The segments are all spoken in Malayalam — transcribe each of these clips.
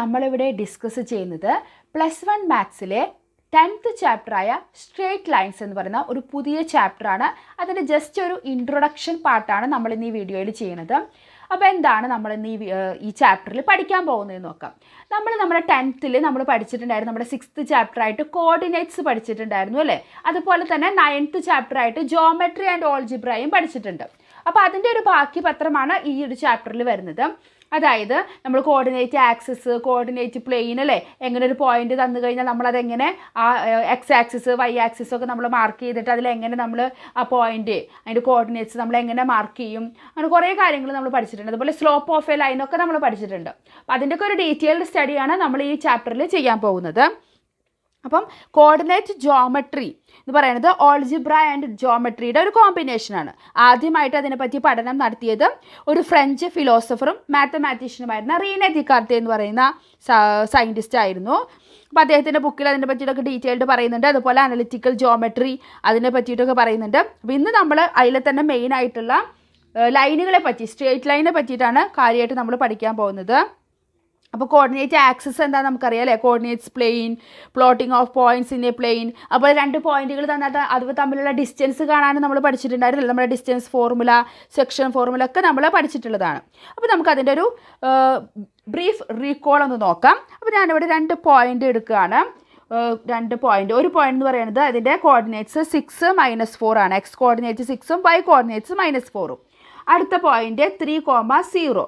നമ്മളിവിടെ ഡിസ്കസ് ചെയ്യുന്നത് പ്ലസ് വൺ മാത്സിലെ ടെൻത്ത് ചാപ്റ്ററായ സ്ട്രേറ്റ് ലൈൻസ് എന്ന് പറയുന്ന ഒരു പുതിയ ചാപ്റ്ററാണ് അതിന് ജസ്റ്റ് ഒരു ഇൻട്രൊഡക്ഷൻ പാർട്ടാണ് നമ്മൾ ഇന്ന് ഈ വീഡിയോയിൽ ചെയ്യുന്നത് അപ്പോൾ എന്താണ് നമ്മൾ ഇന്ന് ഈ ഈ ചാപ്റ്ററിൽ പഠിക്കാൻ പോകുന്നത് നോക്കാം നമ്മൾ നമ്മുടെ ടെൻത്തിൽ നമ്മൾ പഠിച്ചിട്ടുണ്ടായിരുന്നു നമ്മുടെ ചാപ്റ്റർ ചാപ്റ്ററായിട്ട് കോർഡിനേറ്റ്സ് പഠിച്ചിട്ടുണ്ടായിരുന്നു അല്ലേ അതുപോലെ തന്നെ നയൻത്ത് ചാപ്റ്ററായിട്ട് ജോമെട്രി ആൻഡ് ഓൾജിബ്രയും പഠിച്ചിട്ടുണ്ട് അപ്പോൾ അതിൻ്റെ ഒരു ബാക്കി പത്രമാണ് ഈ ഒരു ചാപ്റ്ററിൽ വരുന്നത് അതായത് നമ്മൾ കോർഡിനേറ്റ് ആക്സിസ് കോർഡിനേറ്റ് പ്ലെയിൻ അല്ലേ എങ്ങനെ ഒരു പോയിന്റ് തന്നു കഴിഞ്ഞാൽ നമ്മളതെങ്ങനെ ആ എക്സ് ആക്സിസ് വൈ ആക്സിസ് ഒക്കെ നമ്മൾ മാർക്ക് ചെയ്തിട്ട് അതിലെങ്ങനെ നമ്മൾ ആ പോയിന്റ് അതിൻ്റെ കോർഡിനേറ്റ്സ് നമ്മൾ എങ്ങനെ മാർക്ക് ചെയ്യും അങ്ങനെ കുറേ കാര്യങ്ങൾ നമ്മൾ പഠിച്ചിട്ടുണ്ട് അതുപോലെ സ്ലോപ്പ് ഓഫ് എ ലൈനൊക്കെ നമ്മൾ പഠിച്ചിട്ടുണ്ട് അപ്പോൾ അതിൻ്റെയൊക്കെ ഒരു ഡീറ്റെയിൽഡ് സ്റ്റഡിയാണ് നമ്മൾ ഈ ചാപ്റ്ററിൽ ചെയ്യാൻ പോകുന്നത് അപ്പം കോർഡിനേറ്റ് ജോമെട്രി എന്ന് പറയുന്നത് ഓൾജിബ്ര ആൻഡ് ജോമെട്രിയുടെ ഒരു കോമ്പിനേഷനാണ് ആദ്യമായിട്ട് അതിനെപ്പറ്റി പഠനം നടത്തിയത് ഒരു ഫ്രഞ്ച് ഫിലോസഫറും മാത്തമാറ്റീഷ്യനുമായിരുന്ന റീനെ ദിക്കാർത്തി എന്ന് പറയുന്ന സയൻറ്റിസ്റ്റ് ആയിരുന്നു അപ്പോൾ അദ്ദേഹത്തിൻ്റെ ബുക്കിൽ അതിനെ പറ്റിയിട്ടൊക്കെ ഡീറ്റെയിൽഡ് പറയുന്നുണ്ട് അതുപോലെ അനലിറ്റിക്കൽ ജോമെട്രി അതിനെ പറ്റിയിട്ടൊക്കെ പറയുന്നുണ്ട് അപ്പോൾ ഇന്ന് നമ്മൾ അതിൽ തന്നെ മെയിൻ ആയിട്ടുള്ള ലൈനുകളെ പറ്റി സ്ട്രേറ്റ് ലൈനെ പറ്റിയിട്ടാണ് കാര്യമായിട്ട് നമ്മൾ പഠിക്കാൻ പോകുന്നത് അപ്പോൾ കോർഡിനേറ്റ് ആക്സസ് എന്താ നമുക്കറിയാം അല്ലേ coordinates plane plotting of points in a plane അപ്പോൾ രണ്ട് പോയിന്റുകൾ തന്നാൽ അത് തമ്മിലുള്ള ഡിസ്റ്റൻസ് കാണാനും നമ്മൾ പഠിച്ചിട്ടുണ്ടായിരുന്നില്ല നമ്മുടെ ഡിസ്റ്റൻസ് ഫോർമുല സെക്ഷൻ ഫോർമുല ഒക്കെ നമ്മൾ പഠിച്ചിട്ടുള്ളതാണ് അപ്പോൾ നമുക്ക് അതിൻ്റെ ഒരു ബ്രീഫ് റീകോൾ ഒന്ന് നോക്കാം അപ്പോൾ ഞാനിവിടെ രണ്ട് പോയിന്റ് എടുക്കുകയാണ് രണ്ട് പോയിന്റ് ഒരു പോയിന്റ് എന്ന് പറയുന്നത് അതിൻ്റെ കോർഡിനേറ്റ്സ് സിക്സ് മൈനസ് ഫോർ ആണ് എക്സ് കോർഡിനേറ്റ് സിക്സും വൈ കോർഡിനേറ്റ്സ് മൈനസ് ഫോറും അടുത്ത പോയിന്റ് ത്രീ കോമ സീറോ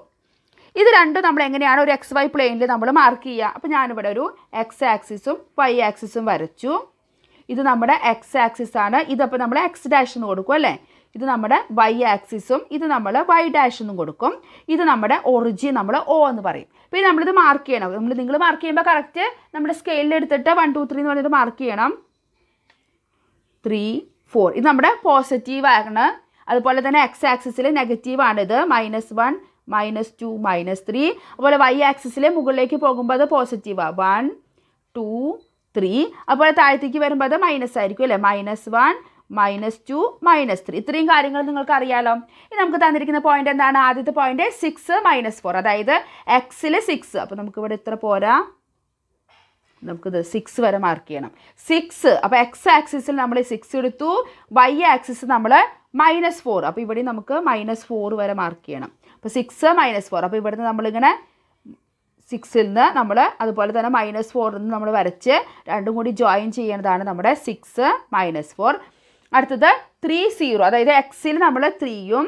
ഇത് രണ്ടും നമ്മൾ എങ്ങനെയാണ് ഒരു എക്സ് വൈ പ്ലെയിനിൽ നമ്മൾ മാർക്ക് ചെയ്യുക അപ്പോൾ ഞാനിവിടെ ഒരു എക്സ് ആക്സിസും വൈ ആക്സിസും വരച്ചു ഇത് നമ്മുടെ എക്സ് ആക്സിസ് ആണ് ഇതപ്പോൾ നമ്മൾ എക്സ് ഡാഷ് എന്ന് കൊടുക്കും അല്ലേ ഇത് നമ്മുടെ വൈ ആക്സിസും ഇത് നമ്മൾ വൈ ഡാഷ് എന്നും കൊടുക്കും ഇത് നമ്മുടെ ഒറിജിൻ നമ്മൾ ഓ എന്ന് പറയും അപ്പോൾ ഇത് നമ്മളിത് മാർക്ക് ചെയ്യണം നമ്മൾ നിങ്ങൾ മാർക്ക് ചെയ്യുമ്പോൾ കറക്റ്റ് നമ്മുടെ സ്കെയിലിൽ എടുത്തിട്ട് വൺ ടു ത്രീ എന്ന് പറഞ്ഞിട്ട് മാർക്ക് ചെയ്യണം ത്രീ ഫോർ ഇത് നമ്മുടെ പോസിറ്റീവ് ആണ് അതുപോലെ തന്നെ എക്സ് ആക്സിസിൽ നെഗറ്റീവ് ആണിത് minus one minus two minus three അതുപോലെ വൈ ആക്സിസിലെ മുകളിലേക്ക് പോകുമ്പോൾ അത് പോസിറ്റീവാണ് വൺ ടു ത്രീ അതുപോലെ താഴത്തേക്ക് വരുമ്പോൾ അത് മൈനസ് ആയിരിക്കും അല്ലേ minus one minus two minus three ഇത്രയും കാര്യങ്ങൾ നിങ്ങൾക്ക് അറിയാലോ ഇനി നമുക്ക് തന്നിരിക്കുന്ന പോയിന്റ് എന്താണ് ആദ്യത്തെ പോയിന്റ് സിക്സ് മൈനസ് ഫോർ അതായത് എക്സിൽ സിക്സ് അപ്പോൾ നമുക്കിവിടെ ഇത്ര പോരാ നമുക്കിത് സിക്സ് വരെ മാർക്ക് ചെയ്യണം സിക്സ് അപ്പോൾ എക്സ് ആക്സിസിൽ നമ്മൾ സിക്സ് എടുത്തു വൈ ആക്സിസ് നമ്മൾ മൈനസ് ഫോർ അപ്പോൾ ഇവിടെ നമുക്ക് മൈനസ് ഫോർ വരെ മാർക്ക് ചെയ്യണം അപ്പോൾ സിക്സ് മൈനസ് ഫോർ അപ്പോൾ ഇവിടുന്ന് നമ്മളിങ്ങനെ സിക്സിൽ നിന്ന് നമ്മൾ അതുപോലെ തന്നെ മൈനസ് ഫോറിൽ നിന്ന് നമ്മൾ വരച്ച് രണ്ടും കൂടി ജോയിൻ ചെയ്യേണ്ടതാണ് നമ്മുടെ സിക്സ് മൈനസ് ഫോർ അടുത്തത് ത്രീ സീറോ അതായത് എക്സിൽ നമ്മൾ ത്രീയും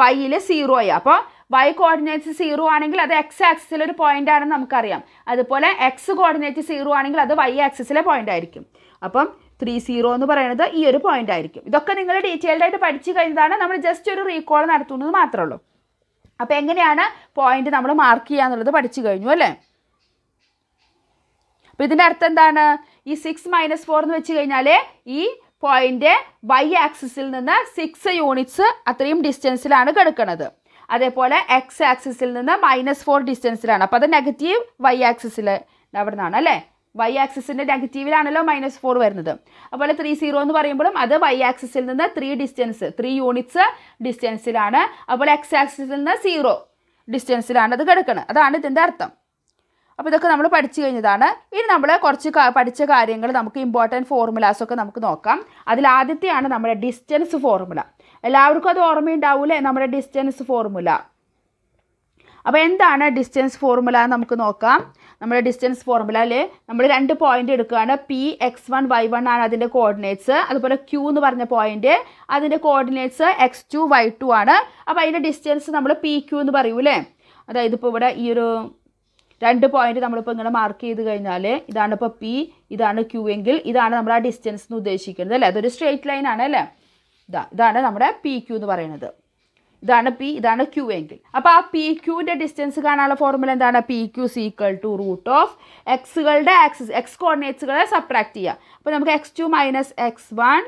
വൈയിൽ സീറോയായി അപ്പോൾ വൈ കോർഡിനേറ്റ്സ് സീറോ ആണെങ്കിൽ അത് എക്സ് ആക്സിസിൽ ഒരു പോയിന്റ് ആണെന്ന് നമുക്കറിയാം അതുപോലെ എക്സ് കോർഡിനേറ്റ് സീറോ ആണെങ്കിൽ അത് വൈ ആക്സിസിലെ പോയിന്റ് ആയിരിക്കും അപ്പം ത്രീ സീറോ എന്ന് പറയുന്നത് ഈ ഒരു പോയിന്റ് ആയിരിക്കും ഇതൊക്കെ നിങ്ങൾ ഡീറ്റെയിൽഡായിട്ട് പഠിച്ചു കഴിഞ്ഞതാണ് നമ്മൾ ജസ്റ്റ് ഒരു റീകോൾ നടത്തുന്നത് മാത്രമേ ഉള്ളൂ അപ്പോൾ എങ്ങനെയാണ് പോയിന്റ് നമ്മൾ മാർക്ക് ചെയ്യുക എന്നുള്ളത് പഠിച്ചു കഴിഞ്ഞു അല്ലേ അപ്പോൾ ഇതിൻ്റെ അർത്ഥം എന്താണ് ഈ സിക്സ് മൈനസ് ഫോർ എന്ന് വെച്ച് കഴിഞ്ഞാൽ ഈ പോയിന്റ് വൈ ആക്സിസിൽ നിന്ന് സിക്സ് യൂണിറ്റ്സ് അത്രയും ഡിസ്റ്റൻസിലാണ് കിടക്കുന്നത് അതേപോലെ എക്സ് ആക്സിസിൽ നിന്ന് മൈനസ് ഫോർ ഡിസ്റ്റൻസിലാണ് അപ്പോൾ അത് നെഗറ്റീവ് വൈ ആക്സിസിൽ അവിടെ നിന്നാണ് അല്ലേ വൈ ആക്സിസിൻ്റെ നെഗറ്റീവിലാണല്ലോ മൈനസ് ഫോർ വരുന്നത് അതുപോലെ ത്രീ സീറോ എന്ന് പറയുമ്പോഴും അത് വൈ ആക്സിസിൽ നിന്ന് ത്രീ ഡിസ്റ്റൻസ് ത്രീ യൂണിറ്റ്സ് ഡിസ്റ്റൻസിലാണ് അതുപോലെ എക്സ് ആക്സിസിൽ നിന്ന് സീറോ ഡിസ്റ്റൻസിലാണ് അത് കിടക്കുന്നത് അതാണ് ഇതിൻ്റെ അർത്ഥം അപ്പോൾ ഇതൊക്കെ നമ്മൾ പഠിച്ചു കഴിഞ്ഞതാണ് ഇനി നമ്മൾ കുറച്ച് പഠിച്ച കാര്യങ്ങൾ നമുക്ക് ഇമ്പോർട്ടൻറ്റ് ഫോർമുലാസ് ഒക്കെ നമുക്ക് നോക്കാം അതിൽ ആദ്യത്തെയാണ് നമ്മുടെ ഡിസ്റ്റൻസ് ഫോർമുല എല്ലാവർക്കും അത് ഓർമ്മയുണ്ടാവൂലേ നമ്മുടെ ഡിസ്റ്റൻസ് ഫോർമുല അപ്പോൾ എന്താണ് ഡിസ്റ്റൻസ് ഫോർമുല നമുക്ക് നോക്കാം നമ്മുടെ ഡിസ്റ്റൻസ് അല്ലേ നമ്മൾ രണ്ട് പോയിന്റ് എടുക്കുകയാണ് P X one Y one ആണ് അതിൻ്റെ കോർഡിനേറ്റ്സ് അതുപോലെ ക്യൂ എന്ന് പറഞ്ഞ പോയിന്റ് അതിൻ്റെ coordinates X two Y two ആണ് അപ്പോൾ അതിൻ്റെ ഡിസ്റ്റൻസ് നമ്മൾ പി ക്യൂ എന്ന് അല്ലേ അതായത് ഇപ്പോൾ ഇവിടെ ഈ ഒരു രണ്ട് പോയിന്റ് നമ്മളിപ്പോൾ ഇങ്ങനെ മാർക്ക് ചെയ്ത് കഴിഞ്ഞാൽ ഇതാണ് ഇപ്പോൾ പി ഇതാണ് ക്യൂ എങ്കിൽ ഇതാണ് നമ്മൾ ആ ഡിസ്റ്റൻസ് എന്ന് ഉദ്ദേശിക്കുന്നത് അല്ലേ അതൊരു സ്ട്രേറ്റ് ലൈൻ ആണ് അല്ലേ ഇതാ ഇതാണ് നമ്മുടെ പി ക്യൂ എന്ന് പറയുന്നത് ഇതാണ് പി ഇതാണ് ക്യു എങ്കിൽ അപ്പോൾ ആ പി ക്യൂവിൻ്റെ ഡിസ്റ്റൻസ് കാണാനുള്ള ഫോർമുല എന്താണ് P Q is equal to root of എക്സുകളുടെ ആക്സിസ് എക്സ് കോർഡിനേറ്റ്സുകളെ സബ്ട്രാക്ട് ചെയ്യുക അപ്പോൾ നമുക്ക് X two minus X one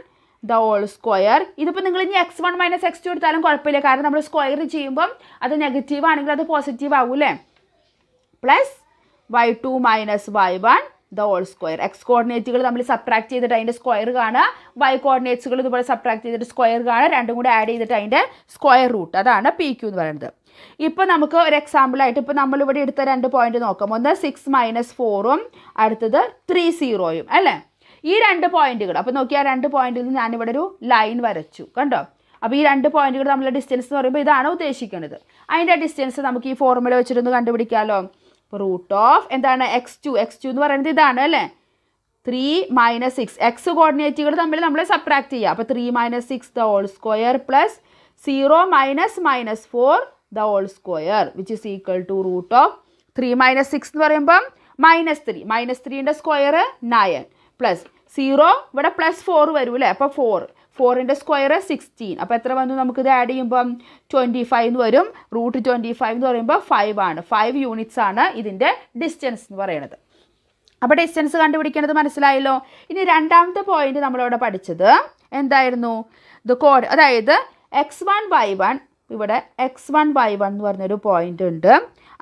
the whole square ഇതിപ്പോൾ നിങ്ങൾ ഇനി X one minus X two എടുത്താലും കുഴപ്പമില്ല കാരണം നമ്മൾ സ്ക്വയർ ചെയ്യുമ്പം അത് നെഗറ്റീവ് ആണെങ്കിൽ അത് പോസിറ്റീവ് ആവൂലേ plus Y two minus Y one the whole square X കോർഡിനേറ്റുകൾ നമ്മൾ സബ്ട്രാക്ട് ചെയ്തിട്ട് അതിൻ്റെ സ്ക്വയർ കാണുക വൈ കോർഡിനേറ്റ്സുകൾ ഇതുപോലെ സബ്ട്രാക്ട് ചെയ്തിട്ട് സ്ക്വയർ കാണുക രണ്ടും കൂടി ആഡ് ചെയ്തിട്ട് അതിൻ്റെ സ്ക്വയർ റൂട്ട് അതാണ് പി ക്യു എന്ന് പറയുന്നത് ഇപ്പോൾ നമുക്ക് ഒരു എക്സാമ്പിൾ ആയിട്ട് ഇപ്പോൾ നമ്മളിവിടെ എടുത്ത രണ്ട് പോയിന്റ് നോക്കാം ഒന്ന് സിക്സ് മൈനസ് ഫോറും അടുത്തത് ത്രീ സീറോയും അല്ലേ ഈ രണ്ട് പോയിന്റുകൾ അപ്പോൾ ആ രണ്ട് പോയിന്റിൽ നിന്ന് ഞാനിവിടെ ഒരു ലൈൻ വരച്ചു കണ്ടോ അപ്പോൾ ഈ രണ്ട് പോയിന്റുകൾ തമ്മിലുള്ള ഡിസ്റ്റൻസ് എന്ന് പറയുമ്പോൾ ഇതാണ് ഉദ്ദേശിക്കുന്നത് അതിൻ്റെ ഡിസ്റ്റൻസ് നമുക്ക് ഈ ഫോർമുല വെച്ചിട്ടൊന്ന് കണ്ടുപിടിക്കാമല്ലോ അപ്പോൾ റൂട്ട് ഓഫ് എന്താണ് എക്സ് ടു എക്സ് ടു എന്ന് പറയുന്നത് ഇതാണ് അല്ലേ ത്രീ മൈനസ് സിക്സ് എക്സ് കോർഡിനേറ്റുകൾ തമ്മിൽ നമ്മൾ സബ്ട്രാക്ട് ചെയ്യുക അപ്പോൾ three minus six the whole square plus zero minus minus four the whole square which is equal to root of three minus six എന്ന് പറയുമ്പം മൈനസ് ത്രീ മൈനസ് ത്രീൻ്റെ സ്ക്വയർ നയൻ പ്ലസ് സീറോ ഇവിടെ പ്ലസ് ഫോർ വരൂല്ലേ അപ്പോൾ ഫോർ ഫോറിൻ്റെ സ്ക്വയർ സിക്സ്റ്റീൻ അപ്പോൾ എത്ര വന്നു നമുക്കിത് ആഡ് ചെയ്യുമ്പം ട്വൻറ്റി ഫൈവ് എന്ന് വരും റൂട്ട് ട്വൻറ്റി ഫൈവ് എന്ന് പറയുമ്പോൾ ഫൈവ് ആണ് ഫൈവ് യൂണിറ്റ്സ് ആണ് ഇതിൻ്റെ ഡിസ്റ്റൻസ് എന്ന് പറയുന്നത് അപ്പോൾ ഡിസ്റ്റൻസ് കണ്ടുപിടിക്കേണ്ടത് മനസ്സിലായല്ലോ ഇനി രണ്ടാമത്തെ പോയിന്റ് നമ്മളിവിടെ പഠിച്ചത് എന്തായിരുന്നു ദ കോഡ് അതായത് എക്സ് വൺ വൈ വൺ ഇവിടെ എക്സ് വൺ വൈ വൺ എന്ന് പറഞ്ഞൊരു പോയിന്റ് ഉണ്ട്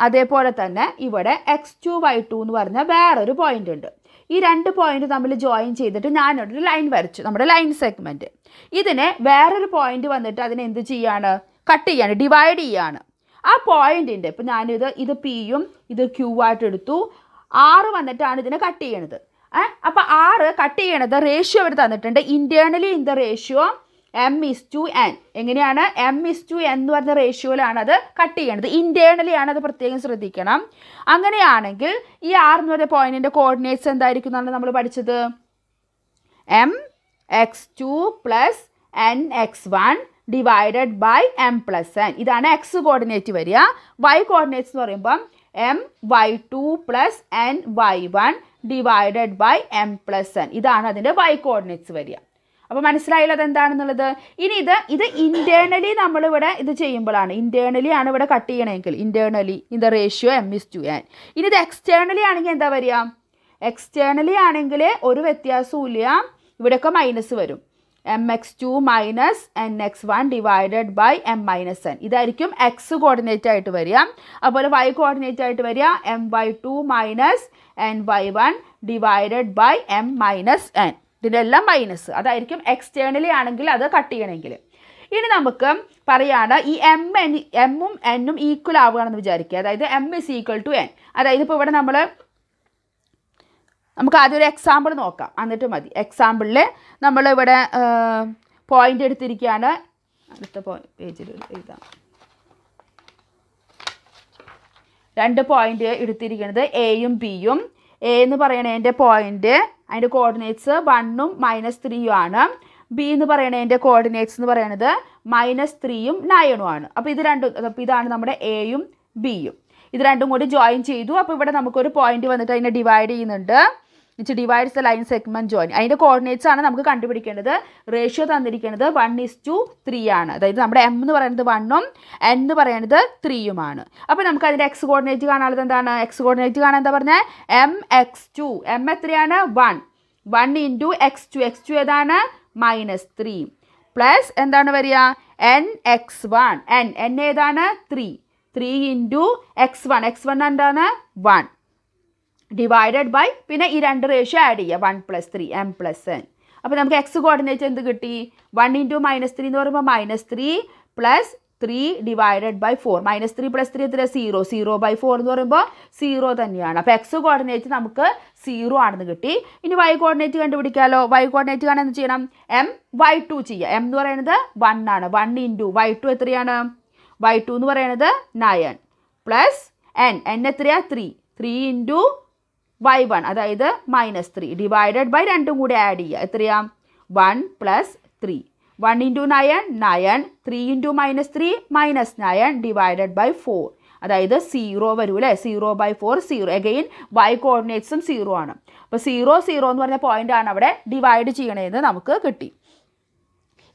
അതേപോലെ തന്നെ ഇവിടെ എക്സ് ടു വൈ ടു എന്ന് പറഞ്ഞ വേറൊരു പോയിന്റ് ഉണ്ട് ഈ രണ്ട് പോയിന്റ് തമ്മിൽ ജോയിൻ ചെയ്തിട്ട് ഞാനൊരു ലൈൻ വരച്ചു നമ്മുടെ ലൈൻ സെഗ്മെൻറ്റ് ഇതിനെ വേറൊരു പോയിന്റ് വന്നിട്ട് അതിനെ എന്ത് ചെയ്യാണ് കട്ട് ചെയ്യാണ് ഡിവൈഡ് ചെയ്യാണ് ആ പോയിന്റിൻ്റെ ഇപ്പം ഞാനിത് ഇത് പിയും ഇത് ക്യൂ ആയിട്ട് എടുത്തു ആറ് വന്നിട്ടാണ് ഇതിനെ കട്ട് ചെയ്യണത് ഏഹ് അപ്പോൾ ആറ് കട്ട് ചെയ്യണത് റേഷ്യോ അവർ തന്നിട്ടുണ്ട് internally in the ratio M is to N എങ്ങനെയാണ് എം ഇസ് ടു എൻ എന്ന് പറഞ്ഞ റേഷ്യോയിലാണ് അത് കട്ട് ചെയ്യേണ്ടത് ഇൻറ്റേർണലി ആണ് അത് പ്രത്യേകം ശ്രദ്ധിക്കണം അങ്ങനെയാണെങ്കിൽ ഈ ആർ എന്ന് പറഞ്ഞ പോയിന്റിൻ്റെ കോർഡിനേറ്റ്സ് എന്തായിരിക്കും എന്നാണ് നമ്മൾ പഠിച്ചത് M X two plus N X one divided by M plus N ഇതാണ് എക്സ് കോർഡിനേറ്റ് വരിക വൈ കോർഡിനേറ്റ്സ് എന്ന് പറയുമ്പം M Y two plus N Y one divided by M plus N ഇതാണ് അതിൻ്റെ വൈ കോർഡിനേറ്റ്സ് വരിക അപ്പോൾ മനസ്സിലായില്ല അതെന്താണെന്നുള്ളത് ഇനി ഇത് ഇത് ഇൻറ്റേർണലി നമ്മളിവിടെ ഇത് ചെയ്യുമ്പോഴാണ് ഇൻറ്റേർണലി ആണ് ഇവിടെ കട്ട് ചെയ്യണമെങ്കിൽ internally in the ratio M is to N ഇനി ഇത് എക്സ്റ്റേർണലി ആണെങ്കിൽ എന്താ പറയുക എക്സ്റ്റേർണലി ആണെങ്കിൽ ഒരു വ്യത്യാസവും ഇല്ല ഇവിടെയൊക്കെ മൈനസ് വരും M X two minus N X one divided by M minus N ഇതായിരിക്കും എക്സ് കോർഡിനേറ്റ് ആയിട്ട് വരിക അതുപോലെ വൈ കോർഡിനേറ്റ് ആയിട്ട് വരിക M Y two minus N Y one divided by M minus N ഇതിൻ്റെ എല്ലാം മൈനസ് അതായിരിക്കും എക്സ്റ്റേണലി ആണെങ്കിൽ അത് കട്ട് ചെയ്യണമെങ്കിൽ ഇനി നമുക്ക് പറയാണ് ഈ എം എൻ എമ്മും എന്നും ഈക്വൽ ആവുകയാണെന്ന് വിചാരിക്കുക അതായത് M is equal to N അതായത് ഇപ്പോൾ ഇവിടെ നമ്മൾ നമുക്ക് ആദ്യം ഒരു എക്സാമ്പിൾ നോക്കാം എന്നിട്ട് മതി എക്സാമ്പിളിൽ നമ്മളിവിടെ പോയിന്റ് എടുത്തിരിക്കുകയാണ് അടുത്ത പേജിൽ എഴുതാം രണ്ട് പോയിന്റ് എടുത്തിരിക്കുന്നത് എയും ബിയും എ എന്ന് പറയണതിൻ്റെ പോയിന്റ് അതിൻ്റെ കോർഡിനേറ്റ്സ് വണ്ണും മൈനസ് ത്രീയും ആണ് ബി എന്ന് പറയണതിൻ്റെ കോർഡിനേറ്റ്സ് എന്ന് പറയണത് മൈനസ് ത്രീയും നയണും ആണ് അപ്പോൾ ഇത് രണ്ടും അപ്പോൾ ഇതാണ് നമ്മുടെ എയും ബിയും ഇത് രണ്ടും കൂടി ജോയിൻ ചെയ്തു അപ്പോൾ ഇവിടെ നമുക്കൊരു പോയിന്റ് വന്നിട്ട് അതിനെ ഡിവൈഡ് ചെയ്യുന്നുണ്ട് which divides the line segment join അതിൻ്റെ കോർഡിനേറ്റ്സ് ആണ് നമുക്ക് കണ്ടുപിടിക്കേണ്ടത് റേഷ്യോ തന്നിരിക്കുന്നത് വൺ ഇസ് ടു ത്രീ ആണ് അതായത് നമ്മുടെ എം എന്ന് പറയുന്നത് വണ്ണും എൻ എന്ന് പറയുന്നത് ത്രീയുമാണ് അപ്പോൾ നമുക്ക് അതിൻ്റെ എക്സ് കോർഡിനേറ്റ് കാണാനുള്ളത് എന്താണ് എക്സ് കോർഡിനേറ്റ് കാണാൻ എന്താ പറഞ്ഞാൽ എം എക്സ് ടു എം എത്രയാണ് one one into X two X two ഏതാണ് മൈനസ് ത്രീ പ്ലസ് എന്താണ് വരിക N X one N N ഏതാണ് three three into X one X one എന്താണ് വൺ ഡിവൈഡഡ് ബൈ പിന്നെ ഈ രണ്ട് റേഷ്യോ ആഡ് ചെയ്യുക one plus three M plus N അപ്പോൾ നമുക്ക് എക്സ് കോർഡിനേറ്റ് എന്ത് കിട്ടി വൺ ഇൻറ്റു മൈനസ് ത്രീ എന്ന് പറയുമ്പോൾ minus three plus three divided by four minus three plus three എത്ര സീറോ സീറോ ബൈ ഫോർ എന്ന് പറയുമ്പോൾ സീറോ തന്നെയാണ് അപ്പോൾ എക്സ് കോർഡിനേറ്റ് നമുക്ക് സീറോ ആണെന്ന് കിട്ടി ഇനി വൈ കോർഡിനേറ്റ് കണ്ടുപിടിക്കാമല്ലോ വൈ കോർഡിനേറ്റ് കാണാൻ എന്ത് ചെയ്യണം എം വൈ ടു ചെയ്യുക എം എന്ന് പറയുന്നത് വൺ ആണ് വൺ ഇൻറ്റു വൈ ടു എത്രയാണ് വൈ ടു എന്ന് പറയുന്നത് നയൻ പ്ലസ് എൻ എൻ എത്രയാണ് three three into Y one അതായത് മൈനസ് ത്രീ ഡിവൈഡഡ് ബൈ രണ്ടും കൂടി ആഡ് ചെയ്യുക എത്രയാ one plus three one into nine nine three into minus three minus nine divided by four അതായത് സീറോ വരൂ അല്ലേ zero by four zero again Y കോർഡിനേറ്റ്സും സീറോ ആണ് അപ്പോൾ സീറോ സീറോ എന്ന് പറഞ്ഞ പോയിന്റ് ആണ് അവിടെ ഡിവൈഡ് ചെയ്യണതെന്ന് നമുക്ക് കിട്ടി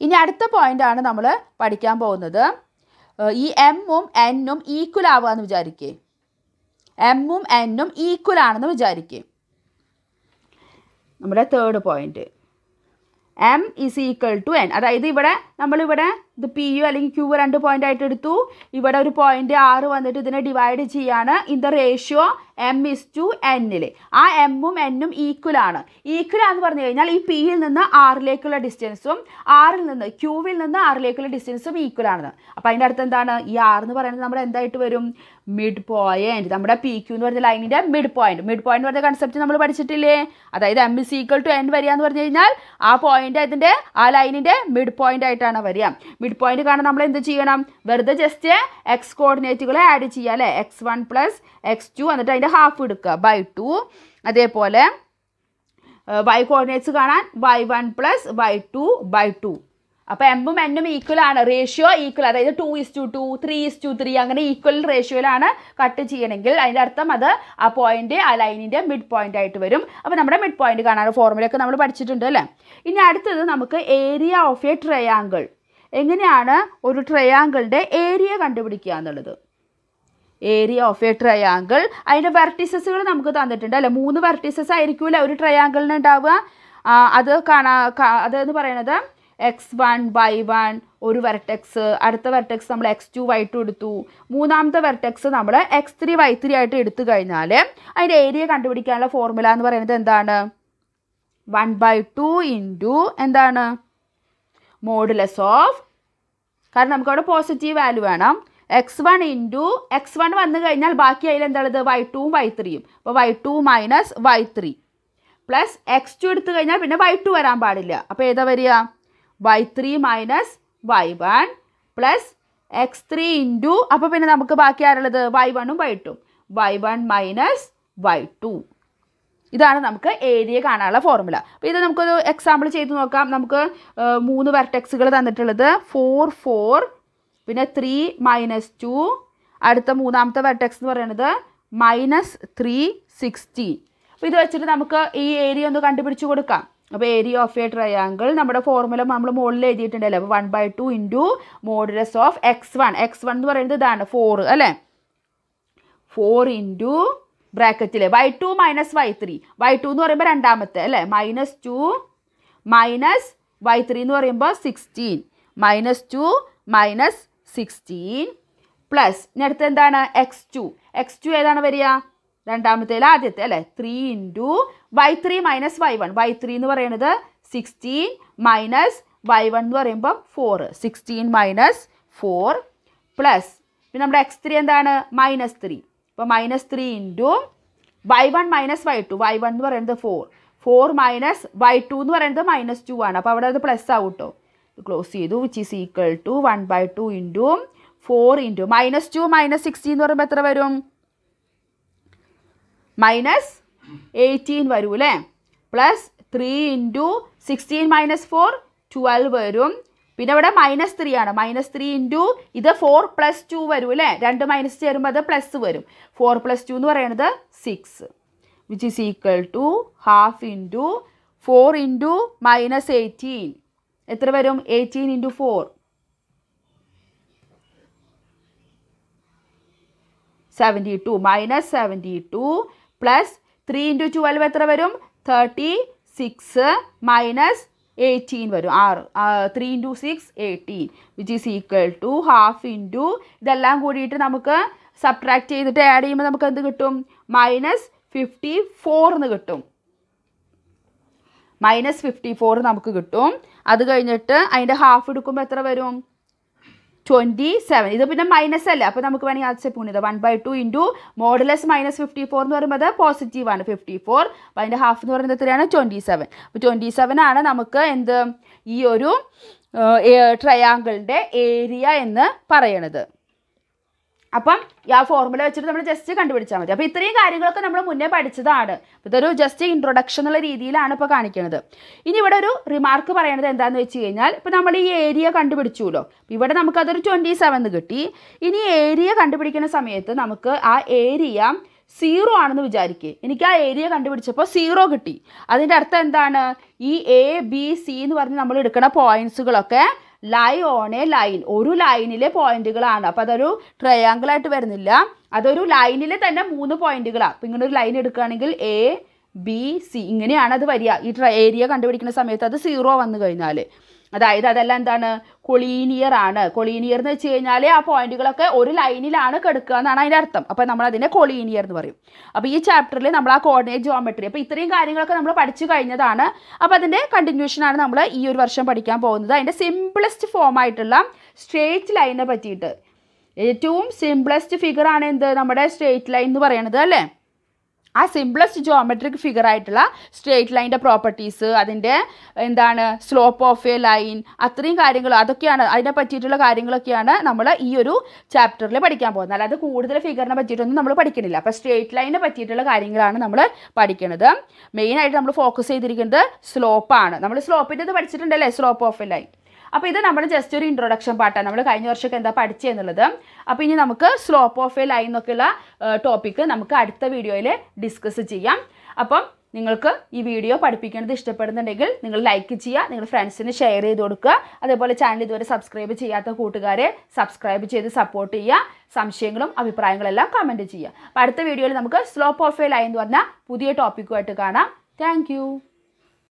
ഇനി അടുത്ത പോയിന്റ് ആണ് നമ്മൾ പഠിക്കാൻ പോകുന്നത് ഈ എമ്മും എന്നും ഈക്വൽ ആവുക എന്ന് വിചാരിക്കേ എമ്മും എന്നും ഈക്വൽ ആണെന്ന് വിചാരിക്കുക നമ്മുടെ third point M is equal to N അതായത് ഇവിടെ നമ്മളിവിടെ ഇത് പി യു അല്ലെങ്കിൽ ക്യു രണ്ട് പോയിന്റ് ആയിട്ട് എടുത്തു ഇവിടെ ഒരു പോയിന്റ് ആറ് വന്നിട്ട് ഇതിനെ ഡിവൈഡ് ചെയ്യാണ് in the ratio M is to എന്നിൽ ആ എമ്മും എന്നും ഈക്വലാണ് ഈക്വലാന്ന് പറഞ്ഞു കഴിഞ്ഞാൽ ഈ പിയിൽ നിന്ന് ആറിലേക്കുള്ള ഡിസ്റ്റൻസും ആറിൽ നിന്ന് ക്യൂവിൽ നിന്ന് ആറിലേക്കുള്ള ഡിസ്റ്റൻസും ഈക്വലാണ് അപ്പോൾ അതിൻ്റെ അർത്ഥം എന്താണ് ഈ ആറ് എന്ന് പറയുന്നത് നമ്മൾ എന്തായിട്ട് വരും മിഡ് പോയിന്റ് നമ്മുടെ പി ക്യു എന്ന് പറഞ്ഞ ലൈനിൻ്റെ മിഡ് പോയിന്റ് മിഡ് പോയിന്റ് പറഞ്ഞ കൺസെപ്റ്റ് നമ്മൾ പഠിച്ചിട്ടില്ലേ അതായത് M is equal to N വരിക എന്ന് പറഞ്ഞു കഴിഞ്ഞാൽ ആ പോയിന്റ് അതിൻ്റെ ആ ലൈനിൻ്റെ മിഡ് പോയിന്റ് ആയിട്ടാണ് എന്താണ് വരിക മിഡ് പോയിന്റ് കാണാൻ നമ്മൾ എന്ത് ചെയ്യണം വെറുതെ ജസ്റ്റ് എക്സ് കോർഡിനേറ്റുകൾ ആഡ് ചെയ്യാം അല്ലേ X one plus X two എന്നിട്ട് അതിൻ്റെ ഹാഫ് എടുക്കുക ബൈ ടു അതേപോലെ വൈ കോർഡിനേറ്റ്സ് കാണാൻ Y one plus Y two by two അപ്പോൾ എമ്മും എന്നും ഈക്വൽ ആണ് റേഷ്യോ ഈക്വൽ അതായത് two is to two three is to three അങ്ങനെ ഈക്വൽ റേഷ്യോയിലാണ് കട്ട് ചെയ്യണമെങ്കിൽ അതിൻ്റെ അർത്ഥം അത് ആ പോയിന്റ് ആ ലൈനിൻ്റെ മിഡ് പോയിന്റ് ആയിട്ട് വരും അപ്പോൾ നമ്മുടെ മിഡ് പോയിന്റ് കാണാറ് ഫോർമുലയൊക്കെ നമ്മൾ പഠിച്ചിട്ടുണ്ട് അല്ലേ ഇനി അടുത്തത് നമുക്ക് ഏരിയ ഓഫ് എ ട്രയാങ്കിൾ എങ്ങനെയാണ് ഒരു ട്രയാങ്കിളിൻ്റെ ഏരിയ കണ്ടുപിടിക്കുക എന്നുള്ളത് ഏരിയ ഓഫ് എ ട്രയാങ്കിൾ അതിൻ്റെ വെർട്ടിസസുകൾ നമുക്ക് തന്നിട്ടുണ്ട് അല്ലേ മൂന്ന് വെർട്ടീസസ് ആയിരിക്കില്ല ഒരു ട്രയാങ്കിളിന് ഉണ്ടാവുക അത് കാണാ അതെന്ന് പറയണത് എക്സ് വൺ വൈ വൺ ഒരു വെർട്ടെക്സ് അടുത്ത വെർട്ടെക്സ് നമ്മൾ എക്സ് ടു വൈ ടു എടുത്തു മൂന്നാമത്തെ വെർട്ടെക്സ് നമ്മൾ എക്സ് ത്രീ വൈ ത്രീ ആയിട്ട് എടുത്തു കഴിഞ്ഞാൽ അതിൻ്റെ ഏരിയ കണ്ടുപിടിക്കാനുള്ള ഫോർമുല എന്ന് പറയുന്നത് എന്താണ് വൺ ബൈ ടു ഇൻറ്റു എന്താണ് മോഡുലസ് ഓഫ് കാരണം നമുക്കവിടെ പോസിറ്റീവ് വാല്യൂ വേണം X one into X one വന്നു കഴിഞ്ഞാൽ ബാക്കി അതിൽ എന്താണത് വൈ ടുവും വൈ ത്രീയും അപ്പോൾ Y two minus Y three plus X two എടുത്തു കഴിഞ്ഞാൽ പിന്നെ വൈ ടു വരാൻ പാടില്ല അപ്പോൾ ഏതാ വരിക Y three minus Y one plus X three into അപ്പോൾ പിന്നെ നമുക്ക് ബാക്കി ആരുള്ളത് വൈ വണ്ണും Y two Y one minus Y two ഇതാണ് നമുക്ക് ഏരിയ കാണാനുള്ള ഫോർമുല അപ്പോൾ ഇത് നമുക്കൊരു എക്സാമ്പിൾ ചെയ്ത് നോക്കാം നമുക്ക് മൂന്ന് വെർട്ടെക്സുകൾ തന്നിട്ടുള്ളത് ഫോർ ഫോർ പിന്നെ ത്രീ മൈനസ് ടു അടുത്ത മൂന്നാമത്തെ വെർട്ടെക്സ് എന്ന് പറയുന്നത് മൈനസ് ത്രീ സിക്സ്റ്റീൻ അപ്പോൾ ഇത് വെച്ചിട്ട് നമുക്ക് ഈ ഏരിയ ഒന്ന് കണ്ടുപിടിച്ച് കൊടുക്കാം അപ്പോൾ ഏരിയ ഓഫ് എ ട്രയാങ്കിൾ നമ്മുടെ ഫോർമുല നമ്മൾ മുകളിൽ എഴുതിയിട്ടുണ്ടല്ലോ അപ്പോൾ one by two into modulus of X one X one എന്ന് പറയുന്നത് ഇതാണ് ഫോറ് അല്ലേ ഫോർ ഇൻറ്റു ബ്രാക്കറ്റിൽ Y two minus Y three Y two എന്ന് പറയുമ്പോൾ രണ്ടാമത്തെ അല്ലേ minus two minus Y three എന്ന് പറയുമ്പോൾ sixteen minus two minus sixteen plus ഇനി അടുത്ത് എന്താണ് എക്സ് ടു എക്സ് ടു ഏതാണ് വരിക രണ്ടാമത്തെ ആദ്യത്തെ അല്ലേ three into Y three minus Y one Y three എന്ന് പറയുന്നത് സിക്സ്റ്റീൻ മൈനസ് വൈ വൺ എന്ന് പറയുമ്പം four sixteen minus four plus പിന്നെ നമ്മുടെ എക്സ് ത്രീ എന്താണ് മൈനസ് ത്രീ അപ്പോൾ minus three into Y one minus Y two Y one എന്ന് പറയുന്നത് four four minus Y two എന്ന് പറയുന്നത് മൈനസ് ടു ആണ് അപ്പോൾ അവിടെ അത് പ്ലസ് ആവും കേട്ടോ ക്ലോസ് ചെയ്തു which is equal to one by two into four into minus two minus sixteen എന്ന് പറയുമ്പോൾ എത്ര വരും മൈനസ് എയ്റ്റീൻ വരും അല്ലേ plus three into sixteen minus four twelve വരും പിന്നെ ഇവിടെ മൈനസ് ത്രീ ആണ് മൈനസ് ത്രീ ഇൻറ്റു ഇത് ഫോർ പ്ലസ് ടു വരും അല്ലേ രണ്ട് മൈനസ് ചേരുമ്പോൾ അത് പ്ലസ് വരും ഫോർ പ്ലസ് ടു എന്ന് പറയുന്നത് six which is equal to half into four into minus eighteen എത്ര വരും eighteen into four seventy two minus seventy two plus three into twelve എത്ര വരും തേർട്ടി സിക്സ് മൈനസ് എയ്റ്റീൻ വരും ആറ് three into six eighteen which is equal to half into ഇതെല്ലാം കൂടിയിട്ട് നമുക്ക് സബ്ട്രാക്ട് ചെയ്തിട്ട് ആഡ് ചെയ്യുമ്പോൾ നമുക്ക് എന്ത് കിട്ടും മൈനസ് ഫിഫ്റ്റി ഫോറിന് കിട്ടും മൈനസ് ഫിഫ്റ്റി ഫോർ നമുക്ക് കിട്ടും അത് കഴിഞ്ഞിട്ട് അതിൻ്റെ ഹാഫ് എടുക്കുമ്പോൾ എത്ര വരും ട്വൻറ്റി സെവൻ ഇത് പിന്നെ മൈനസ് അല്ലേ അപ്പോൾ നമുക്ക് വേണമെങ്കിൽ ആദ്യ പോകുന്നത് one by two into modulus minus fifty four എന്ന് പറയുമ്പോൾ പോസിറ്റീവാണ് ഫിഫ്റ്റി ഫോർ അപ്പോൾ അതിൻ്റെ ഹാഫ് എന്ന് പറയുന്നത് എത്രയാണ് ട്വൻറ്റി സെവൻ അപ്പോൾ ട്വൻറ്റി സെവൻ ആണ് നമുക്ക് എന്ത് ഈ ഒരു ട്രയാങ്കിളിൻ്റെ ഏരിയ എന്ന് പറയണത് അപ്പം ആ ഫോർമുല വെച്ചിട്ട് നമ്മൾ ജസ്റ്റ് കണ്ടുപിടിച്ചാൽ മതി അപ്പോൾ ഇത്രയും കാര്യങ്ങളൊക്കെ നമ്മൾ മുന്നേ പഠിച്ചതാണ് ഇതൊരു ജസ്റ്റ് ഇൻട്രൊഡക്ഷൻ എന്നുള്ള രീതിയിലാണ് ഇപ്പോൾ കാണിക്കുന്നത് ഇനി ഇവിടെ ഒരു റിമാർക്ക് പറയുന്നത് എന്താണെന്ന് വെച്ച് കഴിഞ്ഞാൽ ഇപ്പോൾ നമ്മൾ ഈ ഏരിയ കണ്ടുപിടിച്ചുല്ലോ ഇവിടെ നമുക്കതൊരു ട്വൻറ്റി സെവൻ കിട്ടി ഇനി ഏരിയ കണ്ടുപിടിക്കുന്ന സമയത്ത് നമുക്ക് ആ ഏരിയ സീറോ ആണെന്ന് വിചാരിക്കുക എനിക്ക് ആ ഏരിയ കണ്ടുപിടിച്ചപ്പോൾ സീറോ കിട്ടി അതിൻ്റെ അർത്ഥം എന്താണ് ഈ എ ബി സി എന്ന് പറഞ്ഞ് നമ്മൾ എടുക്കുന്ന പോയിൻസുകളൊക്കെ ലൈ ഓൺ എ ലൈൻ ഒരു ലൈനിലെ പോയിന്റുകളാണ് അപ്പോൾ അതൊരു ട്രയാങ്കിൾ ആയിട്ട് വരുന്നില്ല അതൊരു ലൈനിലെ തന്നെ മൂന്ന് പോയിന്റുകളാണ് അപ്പോൾ ഇങ്ങനെ ഒരു ലൈൻ എടുക്കുകയാണെങ്കിൽ എ ബി സി ഇങ്ങനെയാണ് അത് വരിക ഈ ഏരിയ കണ്ടുപിടിക്കുന്ന സമയത്ത് അത് സീറോ വന്നു കഴിഞ്ഞാൽ അതായത് അതെല്ലാം എന്താണ് കൊളീനിയർ ആണ് കൊളീനിയർ എന്ന് വെച്ച് കഴിഞ്ഞാൽ ആ പോയിന്റുകളൊക്കെ ഒരു ലൈനിലാണ് കിടക്കുക എന്നാണ് അതിൻ്റെ അർത്ഥം അപ്പോൾ നമ്മൾ അതിനെ കൊളീനിയർ എന്ന് പറയും അപ്പോൾ ഈ ചാപ്റ്ററിൽ നമ്മൾ ആ കോർഡിനേറ്റ് ജോമെട്രി അപ്പോൾ ഇത്രയും കാര്യങ്ങളൊക്കെ നമ്മൾ പഠിച്ചു കഴിഞ്ഞതാണ് അപ്പോൾ അതിൻ്റെ കണ്ടിന്യൂഷനാണ് നമ്മൾ ഈ ഒരു വർഷം പഠിക്കാൻ പോകുന്നത് അതിൻ്റെ സിംപിളസ്റ്റ് ഫോം ആയിട്ടുള്ള സ്ട്രേറ്റ് ലൈനെ പറ്റിയിട്ട് ഏറ്റവും സിംപിളസ്റ്റ് ഫിഗർ ആണ് എന്ത് നമ്മുടെ സ്ട്രേറ്റ് ലൈൻ എന്ന് പറയണത് അല്ലേ ആ സിംപ്ലസ്റ്റ് ജോമെട്രിക് ഫിഗർ ആയിട്ടുള്ള സ്ട്രേറ്റ് ലൈൻ്റെ പ്രോപ്പർട്ടീസ് അതിൻ്റെ എന്താണ് സ്ലോപ്പ് ഓഫ് എ ലൈൻ അത്രയും കാര്യങ്ങൾ അതൊക്കെയാണ് അതിനെ പറ്റിയിട്ടുള്ള കാര്യങ്ങളൊക്കെയാണ് നമ്മൾ ഈ ഒരു ചാപ്റ്ററിൽ പഠിക്കാൻ പോകുന്നത് അല്ലാതെ കൂടുതൽ ഫിഗറിനെ പറ്റിയിട്ടൊന്നും നമ്മൾ പഠിക്കണില്ല അപ്പോൾ സ്ട്രേറ്റ് ലൈനെ പറ്റിയിട്ടുള്ള കാര്യങ്ങളാണ് നമ്മൾ പഠിക്കുന്നത് മെയിനായിട്ട് നമ്മൾ ഫോക്കസ് ചെയ്തിരിക്കുന്നത് സ്ലോപ്പാണ് നമ്മൾ സ്ലോപ്പിൻ്റെ ഇത് പഠിച്ചിട്ടുണ്ടല്ലേ സ്ലോപ്പ് ഓഫ് എ ലൈൻ അപ്പോൾ ഇത് നമ്മൾ ജസ്റ്റ് ഒരു ഇൻട്രൊഡക്ഷൻ പാട്ടാണ് നമ്മൾ കഴിഞ്ഞ വർഷമൊക്കെ എന്താ പഠിച്ചതെന്നുള്ളത് അപ്പോൾ ഇനി നമുക്ക് സ്ലോപ്പ് ഓഫ് എ ലൈൻ എന്നൊക്കെയുള്ള ടോപ്പിക്ക് നമുക്ക് അടുത്ത വീഡിയോയിൽ ഡിസ്കസ് ചെയ്യാം അപ്പം നിങ്ങൾക്ക് ഈ വീഡിയോ പഠിപ്പിക്കേണ്ടത് ഇഷ്ടപ്പെടുന്നുണ്ടെങ്കിൽ നിങ്ങൾ ലൈക്ക് ചെയ്യുക നിങ്ങൾ ഫ്രണ്ട്സിന് ഷെയർ ചെയ്ത് കൊടുക്കുക അതേപോലെ ചാനൽ ഇതുവരെ സബ്സ്ക്രൈബ് ചെയ്യാത്ത കൂട്ടുകാരെ സബ്സ്ക്രൈബ് ചെയ്ത് സപ്പോർട്ട് ചെയ്യുക സംശയങ്ങളും അഭിപ്രായങ്ങളെല്ലാം കമൻറ്റ് ചെയ്യുക അപ്പോൾ അടുത്ത വീഡിയോയിൽ നമുക്ക് സ്ലോപ്പ് ഓഫ് എ ലൈൻ എന്ന് പറഞ്ഞാൽ പുതിയ ടോപ്പിക്കുമായിട്ട് കാണാം താങ്ക്